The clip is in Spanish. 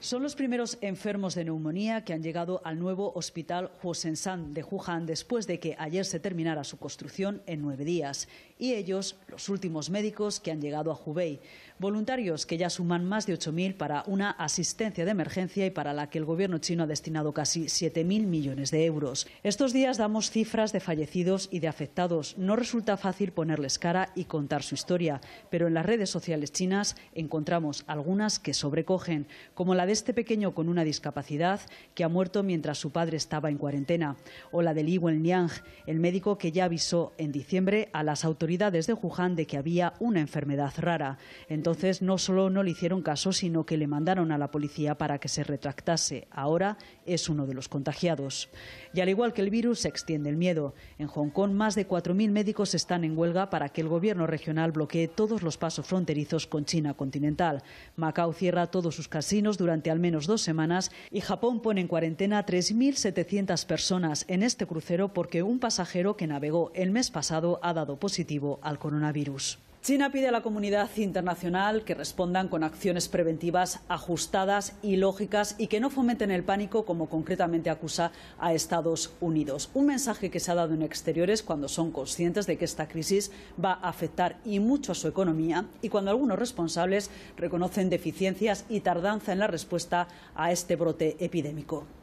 Son los primeros enfermos de neumonía que han llegado al nuevo hospital San de Wuhan después de que ayer se terminara su construcción en nueve días. Y ellos, los últimos médicos que han llegado a Hubei. Voluntarios que ya suman más de 8.000 para una asistencia de emergencia y para la que el gobierno chino ha destinado casi 7.000 millones de euros. Estos días damos cifras de fallecidos y de afectados. No resulta fácil ponerles cara y contar su historia, pero en las redes sociales chinas encontramos algunas que sobrecogen, como la de este pequeño con una discapacidad que ha muerto mientras su padre estaba en cuarentena, o la de Li Niang, el médico que ya avisó en diciembre a las autoridades de Wuhan de que había una enfermedad rara. Entonces no solo no le hicieron caso, sino que le mandaron a la policía para que se retractase. Ahora es uno de los contagiados. Y al igual que el virus, se extiende el miedo. En Hong Kong, más de 4.000 médicos están en huelga para que el gobierno regional bloquee todos los pasos fronterizos con China continental. Macao cierra todos sus casinos durante durante al menos dos semanas y Japón pone en cuarentena a 3.700 personas en este crucero porque un pasajero que navegó el mes pasado ha dado positivo al coronavirus. China pide a la comunidad internacional que respondan con acciones preventivas ajustadas y lógicas y que no fomenten el pánico como concretamente acusa a Estados Unidos. Un mensaje que se ha dado en exteriores cuando son conscientes de que esta crisis va a afectar y mucho a su economía y cuando algunos responsables reconocen deficiencias y tardanza en la respuesta a este brote epidémico.